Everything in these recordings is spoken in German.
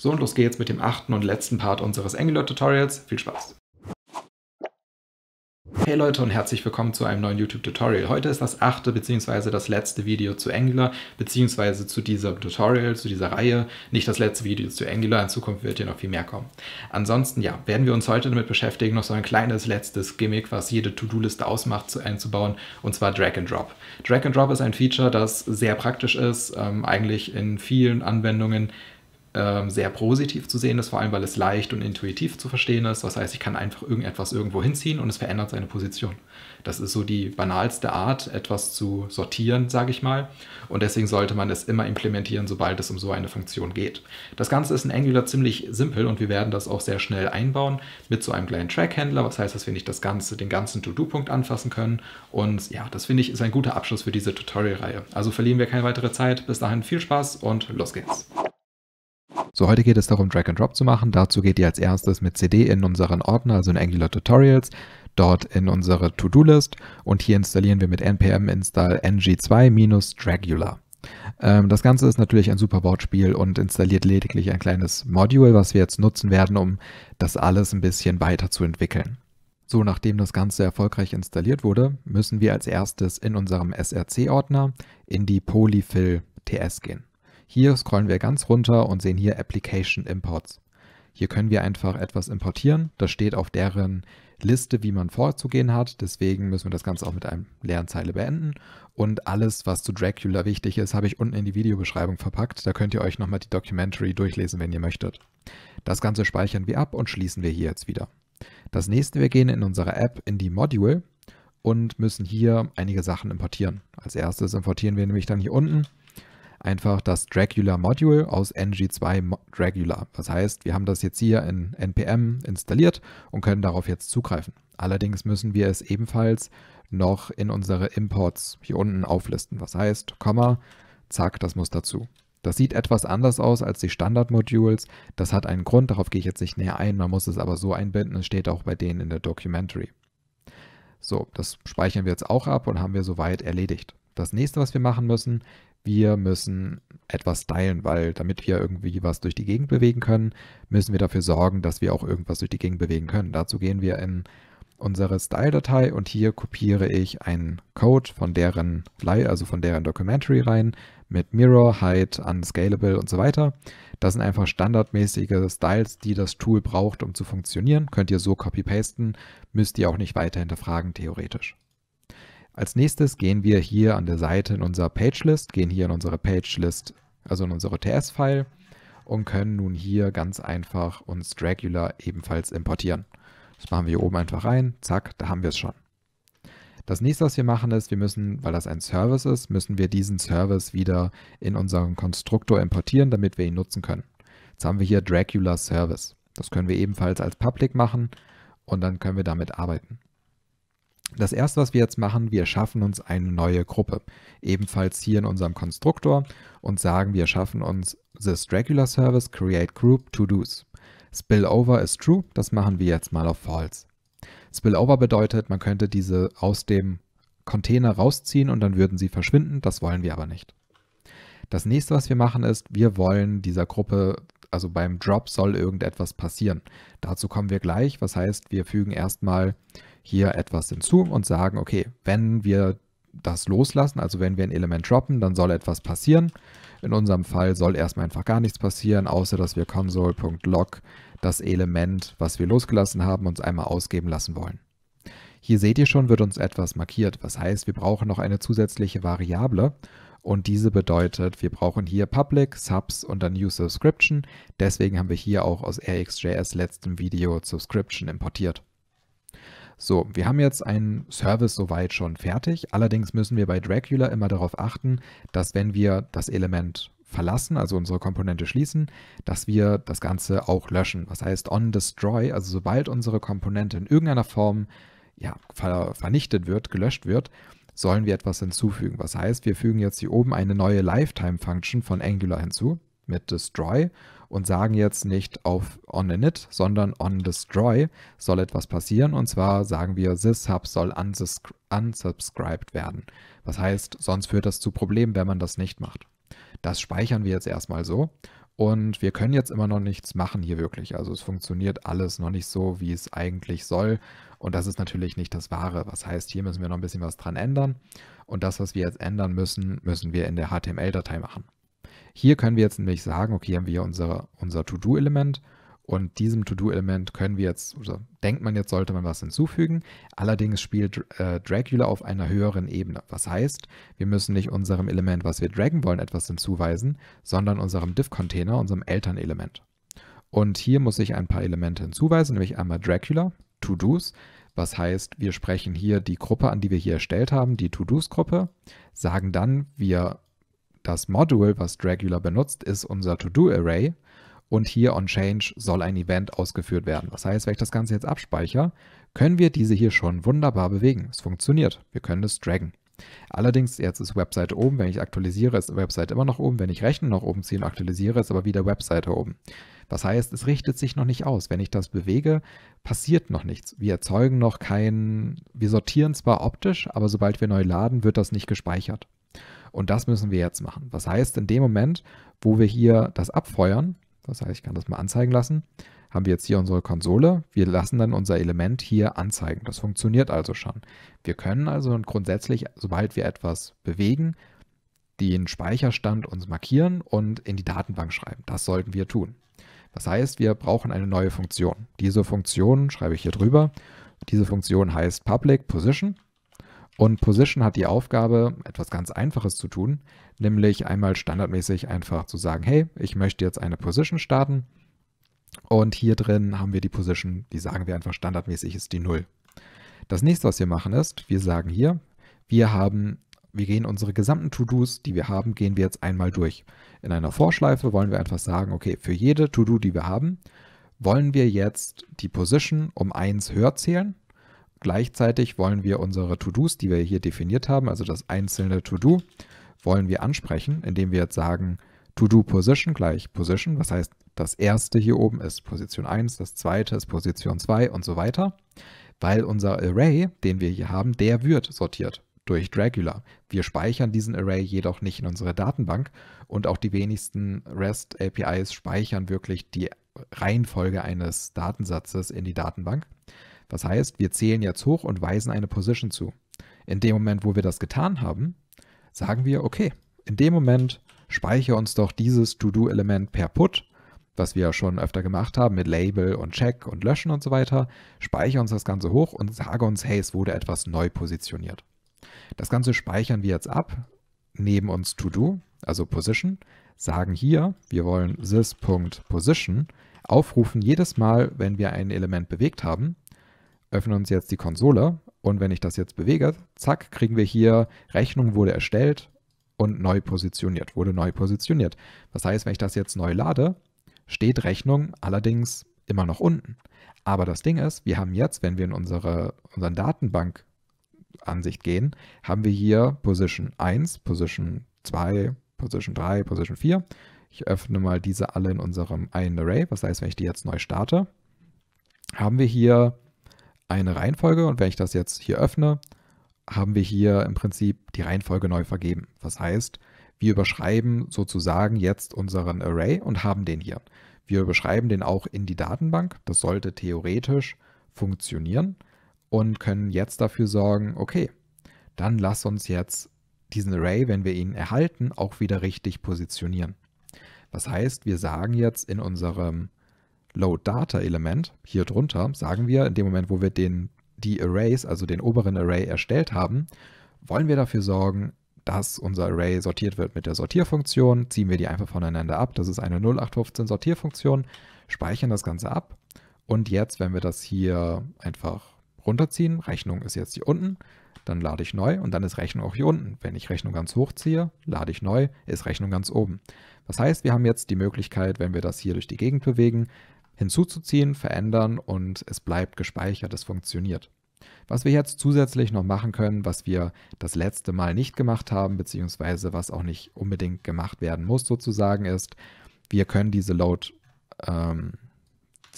So, und los geht's mit dem achten und letzten Part unseres Angular-Tutorials. Viel Spaß! Hey Leute und herzlich willkommen zu einem neuen YouTube-Tutorial. Heute ist das achte bzw. das letzte Video zu Angular bzw. zu diesem Tutorial, zu dieser Reihe. Nicht das letzte Video zu Angular, in Zukunft wird hier noch viel mehr kommen. Ansonsten, ja, werden wir uns heute damit beschäftigen, noch so ein kleines letztes Gimmick, was jede To-Do-Liste ausmacht, zu einzubauen, und zwar Drag and Drop. Drag and Drop ist ein Feature, das sehr praktisch ist, ähm, eigentlich in vielen Anwendungen ähm, sehr positiv zu sehen ist, vor allem weil es leicht und intuitiv zu verstehen ist. Das heißt, ich kann einfach irgendetwas irgendwo hinziehen und es verändert seine Position. Das ist so die banalste Art, etwas zu sortieren, sage ich mal. Und deswegen sollte man es immer implementieren, sobald es um so eine Funktion geht. Das Ganze ist in Angular ziemlich simpel und wir werden das auch sehr schnell einbauen mit so einem kleinen Track-Händler. Was heißt, dass wir nicht das Ganze, den ganzen To-Do-Punkt anfassen können. Und ja, das finde ich ist ein guter Abschluss für diese Tutorial-Reihe. Also verlieren wir keine weitere Zeit. Bis dahin viel Spaß und los geht's. So, heute geht es darum, Drag and Drop zu machen. Dazu geht ihr als erstes mit CD in unseren Ordner, also in Angular Tutorials, dort in unsere To-Do-List und hier installieren wir mit npm install ng2-dragula. Ähm, das Ganze ist natürlich ein super Wortspiel und installiert lediglich ein kleines Module, was wir jetzt nutzen werden, um das alles ein bisschen weiter zu entwickeln. So, nachdem das Ganze erfolgreich installiert wurde, müssen wir als erstes in unserem SRC-Ordner in die Polyfill TS gehen. Hier scrollen wir ganz runter und sehen hier Application Imports. Hier können wir einfach etwas importieren. Das steht auf deren Liste, wie man vorzugehen hat. Deswegen müssen wir das Ganze auch mit einem leeren Zeile beenden. Und alles, was zu Dracula wichtig ist, habe ich unten in die Videobeschreibung verpackt. Da könnt ihr euch nochmal die Documentary durchlesen, wenn ihr möchtet. Das Ganze speichern wir ab und schließen wir hier jetzt wieder. Das nächste, wir gehen in unsere App in die Module und müssen hier einige Sachen importieren. Als erstes importieren wir nämlich dann hier unten einfach das Dragular Module aus ng2 Dragular. Das heißt, wir haben das jetzt hier in npm installiert und können darauf jetzt zugreifen. Allerdings müssen wir es ebenfalls noch in unsere Imports hier unten auflisten. Das heißt, Komma, zack, das muss dazu. Das sieht etwas anders aus als die Standard-Modules. Das hat einen Grund, darauf gehe ich jetzt nicht näher ein. Man muss es aber so einbinden, es steht auch bei denen in der Documentary. So, das speichern wir jetzt auch ab und haben wir soweit erledigt. Das nächste, was wir machen müssen, wir müssen etwas stylen, weil damit wir irgendwie was durch die Gegend bewegen können, müssen wir dafür sorgen, dass wir auch irgendwas durch die Gegend bewegen können. Dazu gehen wir in unsere Style-Datei und hier kopiere ich einen Code von deren Fly, also von deren Documentary rein mit Mirror, Height, Unscalable und so weiter. Das sind einfach standardmäßige Styles, die das Tool braucht, um zu funktionieren. Könnt ihr so copy-pasten, müsst ihr auch nicht weiter hinterfragen, theoretisch. Als nächstes gehen wir hier an der Seite in unser Pagelist, gehen hier in unsere Pagelist, also in unsere TS-File und können nun hier ganz einfach uns Dragular ebenfalls importieren. Das machen wir hier oben einfach rein, zack, da haben wir es schon. Das nächste, was wir machen, ist, wir müssen, weil das ein Service ist, müssen wir diesen Service wieder in unseren Konstruktor importieren, damit wir ihn nutzen können. Jetzt haben wir hier Dragular Service. Das können wir ebenfalls als Public machen und dann können wir damit arbeiten. Das erste, was wir jetzt machen, wir schaffen uns eine neue Gruppe. Ebenfalls hier in unserem Konstruktor und sagen, wir schaffen uns this regular service create group to do's. Spillover ist true, das machen wir jetzt mal auf false. Spillover bedeutet, man könnte diese aus dem Container rausziehen und dann würden sie verschwinden, das wollen wir aber nicht. Das nächste, was wir machen, ist, wir wollen dieser Gruppe also beim Drop soll irgendetwas passieren. Dazu kommen wir gleich. Was heißt, wir fügen erstmal hier etwas hinzu und sagen, okay, wenn wir das loslassen, also wenn wir ein Element droppen, dann soll etwas passieren. In unserem Fall soll erstmal einfach gar nichts passieren, außer dass wir console.log das Element, was wir losgelassen haben, uns einmal ausgeben lassen wollen. Hier seht ihr schon, wird uns etwas markiert. Was heißt, wir brauchen noch eine zusätzliche Variable und diese bedeutet, wir brauchen hier Public, Subs und dann Use Subscription. Deswegen haben wir hier auch aus RxJS letztem Video Subscription importiert. So, wir haben jetzt einen Service soweit schon fertig. Allerdings müssen wir bei Dracula immer darauf achten, dass wenn wir das Element verlassen, also unsere Komponente schließen, dass wir das Ganze auch löschen. Was heißt, on destroy, also sobald unsere Komponente in irgendeiner Form ja, vernichtet wird, gelöscht wird, sollen wir etwas hinzufügen. Was heißt, wir fügen jetzt hier oben eine neue Lifetime-Function von Angular hinzu mit destroy und sagen jetzt nicht auf onInit, sondern onDestroy soll etwas passieren. Und zwar sagen wir, sys soll unsubscribed werden. Was heißt, sonst führt das zu Problemen, wenn man das nicht macht. Das speichern wir jetzt erstmal so und wir können jetzt immer noch nichts machen hier wirklich. Also es funktioniert alles noch nicht so, wie es eigentlich soll. Und das ist natürlich nicht das Wahre. Was heißt, hier müssen wir noch ein bisschen was dran ändern. Und das, was wir jetzt ändern müssen, müssen wir in der HTML-Datei machen. Hier können wir jetzt nämlich sagen, okay, haben wir hier unser To-Do-Element und diesem To-Do-Element können wir jetzt, oder also denkt man jetzt, sollte man was hinzufügen. Allerdings spielt äh, Dracula auf einer höheren Ebene. Was heißt, wir müssen nicht unserem Element, was wir dragen wollen, etwas hinzuweisen, sondern unserem Div-Container, unserem Elternelement. Und hier muss ich ein paar Elemente hinzuweisen, nämlich einmal Dracula, To-Dos. Was heißt, wir sprechen hier die Gruppe an, die wir hier erstellt haben, die To-Dos-Gruppe, sagen dann, wir das Modul, was Dragula benutzt, ist unser To-Do-Array und hier on Change soll ein Event ausgeführt werden. Das heißt, wenn ich das Ganze jetzt abspeichere, können wir diese hier schon wunderbar bewegen. Es funktioniert. Wir können es draggen. Allerdings, jetzt ist Webseite oben, wenn ich aktualisiere, ist Webseite immer noch oben, wenn ich Rechnen noch oben ziehe und aktualisiere, ist aber wieder Webseite oben. Das heißt, es richtet sich noch nicht aus. Wenn ich das bewege, passiert noch nichts. Wir erzeugen noch keinen, wir sortieren zwar optisch, aber sobald wir neu laden, wird das nicht gespeichert. Und das müssen wir jetzt machen. Das heißt, in dem Moment, wo wir hier das abfeuern, das heißt, ich kann das mal anzeigen lassen. Haben wir jetzt hier unsere Konsole. Wir lassen dann unser Element hier anzeigen. Das funktioniert also schon. Wir können also grundsätzlich, sobald wir etwas bewegen, den Speicherstand uns markieren und in die Datenbank schreiben. Das sollten wir tun. Das heißt, wir brauchen eine neue Funktion. Diese Funktion schreibe ich hier drüber. Diese Funktion heißt public position und Position hat die Aufgabe, etwas ganz Einfaches zu tun, nämlich einmal standardmäßig einfach zu sagen, hey, ich möchte jetzt eine Position starten. Und hier drin haben wir die Position, die sagen wir einfach standardmäßig ist die 0. Das nächste, was wir machen ist, wir sagen hier, wir haben, wir gehen unsere gesamten To-Dos, die wir haben, gehen wir jetzt einmal durch. In einer Vorschleife wollen wir einfach sagen, okay, für jede To-Do, die wir haben, wollen wir jetzt die Position um 1 höher zählen Gleichzeitig wollen wir unsere To-Dos, die wir hier definiert haben, also das einzelne To-Do, wollen wir ansprechen, indem wir jetzt sagen, To-Do Position gleich Position, was heißt, das erste hier oben ist Position 1, das zweite ist Position 2 und so weiter, weil unser Array, den wir hier haben, der wird sortiert durch Dragular. Wir speichern diesen Array jedoch nicht in unsere Datenbank und auch die wenigsten REST APIs speichern wirklich die Reihenfolge eines Datensatzes in die Datenbank. Das heißt, wir zählen jetzt hoch und weisen eine Position zu. In dem Moment, wo wir das getan haben, sagen wir, okay, in dem Moment speichere uns doch dieses To-Do-Element per Put, was wir ja schon öfter gemacht haben mit Label und Check und Löschen und so weiter, speichere uns das Ganze hoch und sage uns, hey, es wurde etwas neu positioniert. Das Ganze speichern wir jetzt ab, nehmen uns To-Do, also Position, sagen hier, wir wollen this.position aufrufen jedes Mal, wenn wir ein Element bewegt haben öffnen uns jetzt die Konsole und wenn ich das jetzt bewege, zack, kriegen wir hier Rechnung wurde erstellt und neu positioniert, wurde neu positioniert. Das heißt, wenn ich das jetzt neu lade, steht Rechnung allerdings immer noch unten. Aber das Ding ist, wir haben jetzt, wenn wir in unsere unseren Ansicht gehen, haben wir hier Position 1, Position 2, Position 3, Position 4. Ich öffne mal diese alle in unserem einen Array. Was heißt, wenn ich die jetzt neu starte, haben wir hier eine Reihenfolge und wenn ich das jetzt hier öffne, haben wir hier im Prinzip die Reihenfolge neu vergeben. Was heißt, wir überschreiben sozusagen jetzt unseren Array und haben den hier. Wir überschreiben den auch in die Datenbank. Das sollte theoretisch funktionieren und können jetzt dafür sorgen, okay, dann lass uns jetzt diesen Array, wenn wir ihn erhalten, auch wieder richtig positionieren. Was heißt, wir sagen jetzt in unserem Load-Data-Element hier drunter sagen wir, in dem Moment, wo wir den, die Arrays, also den oberen Array erstellt haben, wollen wir dafür sorgen, dass unser Array sortiert wird mit der Sortierfunktion, ziehen wir die einfach voneinander ab. Das ist eine 0815 Sortierfunktion, speichern das Ganze ab. Und jetzt, wenn wir das hier einfach runterziehen, Rechnung ist jetzt hier unten, dann lade ich neu und dann ist Rechnung auch hier unten. Wenn ich Rechnung ganz hoch ziehe, lade ich neu, ist Rechnung ganz oben. Das heißt, wir haben jetzt die Möglichkeit, wenn wir das hier durch die Gegend bewegen, hinzuzuziehen, verändern und es bleibt gespeichert, es funktioniert. Was wir jetzt zusätzlich noch machen können, was wir das letzte Mal nicht gemacht haben, beziehungsweise was auch nicht unbedingt gemacht werden muss sozusagen, ist, wir können diese Load ähm,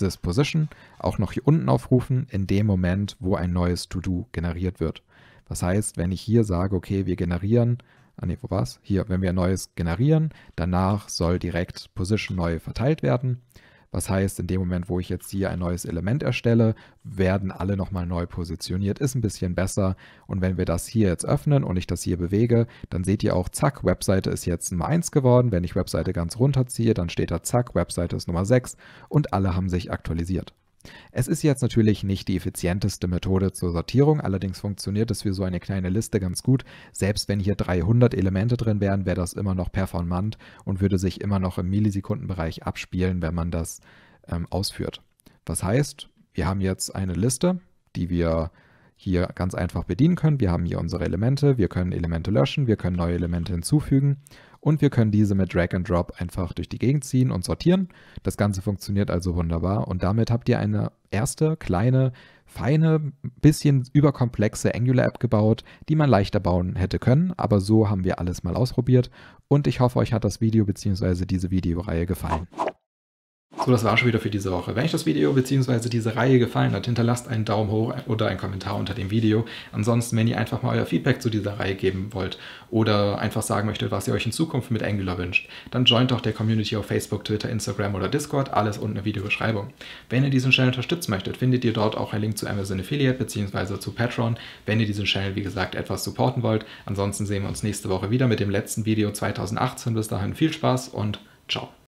Disposition auch noch hier unten aufrufen, in dem Moment, wo ein neues To-Do generiert wird. Das heißt, wenn ich hier sage, okay, wir generieren, ah ne, wo war's? Hier, wenn wir ein neues generieren, danach soll direkt Position neu verteilt werden. Was heißt, in dem Moment, wo ich jetzt hier ein neues Element erstelle, werden alle nochmal neu positioniert, ist ein bisschen besser. Und wenn wir das hier jetzt öffnen und ich das hier bewege, dann seht ihr auch, zack, Webseite ist jetzt Nummer 1 geworden. Wenn ich Webseite ganz runterziehe, dann steht da, zack, Webseite ist Nummer 6 und alle haben sich aktualisiert. Es ist jetzt natürlich nicht die effizienteste Methode zur Sortierung, allerdings funktioniert es für so eine kleine Liste ganz gut. Selbst wenn hier 300 Elemente drin wären, wäre das immer noch performant und würde sich immer noch im Millisekundenbereich abspielen, wenn man das ähm, ausführt. Was heißt, wir haben jetzt eine Liste, die wir hier ganz einfach bedienen können. Wir haben hier unsere Elemente, wir können Elemente löschen, wir können neue Elemente hinzufügen und wir können diese mit Drag and Drop einfach durch die Gegend ziehen und sortieren. Das Ganze funktioniert also wunderbar und damit habt ihr eine erste kleine, feine, bisschen überkomplexe Angular-App gebaut, die man leichter bauen hätte können, aber so haben wir alles mal ausprobiert und ich hoffe, euch hat das Video bzw. diese Videoreihe gefallen. So, das war schon wieder für diese Woche. Wenn euch das Video bzw. diese Reihe gefallen hat, hinterlasst einen Daumen hoch oder einen Kommentar unter dem Video. Ansonsten, wenn ihr einfach mal euer Feedback zu dieser Reihe geben wollt oder einfach sagen möchtet, was ihr euch in Zukunft mit Angular wünscht, dann joint doch der Community auf Facebook, Twitter, Instagram oder Discord, alles unten in der Videobeschreibung. Wenn ihr diesen Channel unterstützen möchtet, findet ihr dort auch einen Link zu Amazon Affiliate bzw. zu Patreon, wenn ihr diesen Channel, wie gesagt, etwas supporten wollt. Ansonsten sehen wir uns nächste Woche wieder mit dem letzten Video 2018. Bis dahin viel Spaß und ciao.